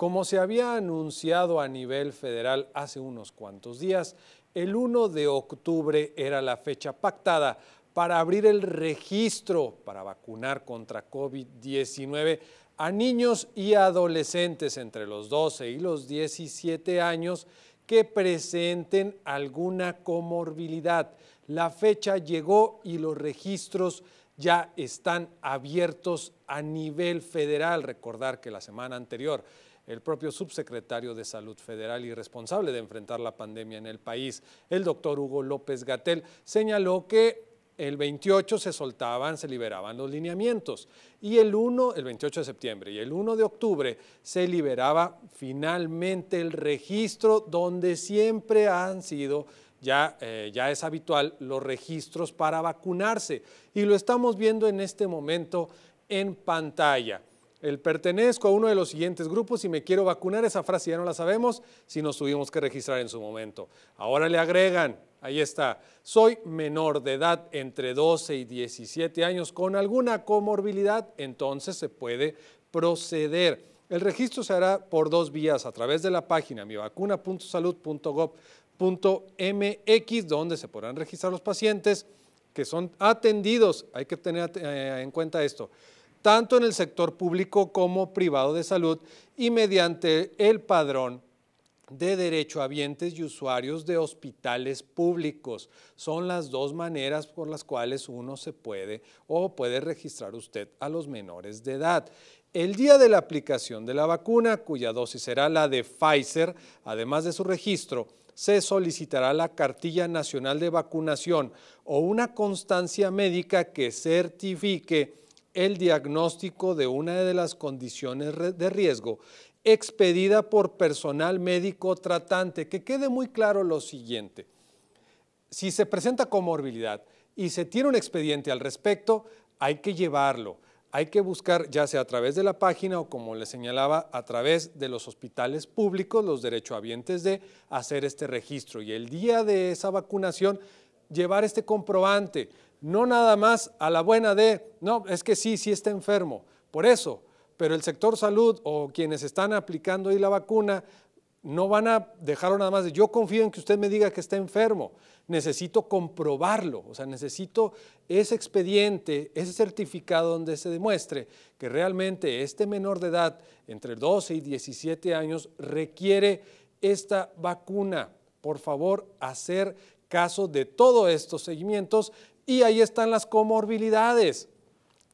Como se había anunciado a nivel federal hace unos cuantos días, el 1 de octubre era la fecha pactada para abrir el registro para vacunar contra COVID-19 a niños y adolescentes entre los 12 y los 17 años que presenten alguna comorbilidad. La fecha llegó y los registros ya están abiertos a nivel federal. Recordar que la semana anterior el propio subsecretario de Salud Federal y responsable de enfrentar la pandemia en el país, el doctor Hugo López Gatel, señaló que el 28 se soltaban, se liberaban los lineamientos y el 1, el 28 de septiembre y el 1 de octubre se liberaba finalmente el registro donde siempre han sido ya, eh, ya es habitual los registros para vacunarse y lo estamos viendo en este momento en pantalla. El pertenezco a uno de los siguientes grupos y me quiero vacunar, esa frase ya no la sabemos si nos tuvimos que registrar en su momento. Ahora le agregan, ahí está, soy menor de edad entre 12 y 17 años con alguna comorbilidad, entonces se puede proceder. El registro se hará por dos vías, a través de la página mivacuna.salud.gov .mx, donde se podrán registrar los pacientes que son atendidos, hay que tener eh, en cuenta esto, tanto en el sector público como privado de salud y mediante el padrón de derecho derechohabientes y usuarios de hospitales públicos. Son las dos maneras por las cuales uno se puede o puede registrar usted a los menores de edad. El día de la aplicación de la vacuna, cuya dosis será la de Pfizer, además de su registro, se solicitará la cartilla nacional de vacunación o una constancia médica que certifique el diagnóstico de una de las condiciones de riesgo expedida por personal médico tratante. Que quede muy claro lo siguiente. Si se presenta comorbilidad y se tiene un expediente al respecto, hay que llevarlo hay que buscar, ya sea a través de la página o como le señalaba, a través de los hospitales públicos, los derechohabientes de hacer este registro. Y el día de esa vacunación, llevar este comprobante, no nada más a la buena de, no, es que sí, sí está enfermo. Por eso, pero el sector salud o quienes están aplicando ahí la vacuna no van a dejarlo nada más de yo confío en que usted me diga que está enfermo. Necesito comprobarlo, o sea, necesito ese expediente, ese certificado donde se demuestre que realmente este menor de edad, entre 12 y 17 años, requiere esta vacuna. Por favor, hacer caso de todos estos seguimientos y ahí están las comorbilidades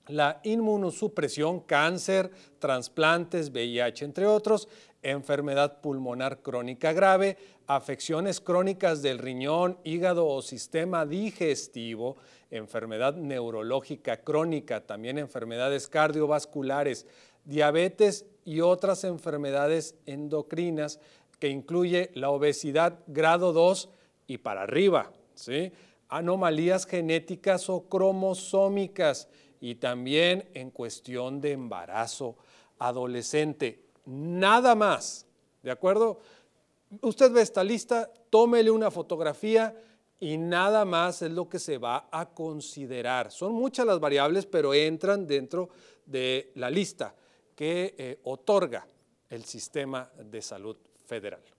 la inmunosupresión, cáncer, trasplantes, VIH, entre otros, enfermedad pulmonar crónica grave, afecciones crónicas del riñón, hígado o sistema digestivo, enfermedad neurológica crónica, también enfermedades cardiovasculares, diabetes y otras enfermedades endocrinas que incluye la obesidad grado 2 y para arriba, ¿sí? anomalías genéticas o cromosómicas, y también en cuestión de embarazo adolescente. Nada más, ¿de acuerdo? Usted ve esta lista, tómele una fotografía y nada más es lo que se va a considerar. Son muchas las variables, pero entran dentro de la lista que eh, otorga el sistema de salud federal.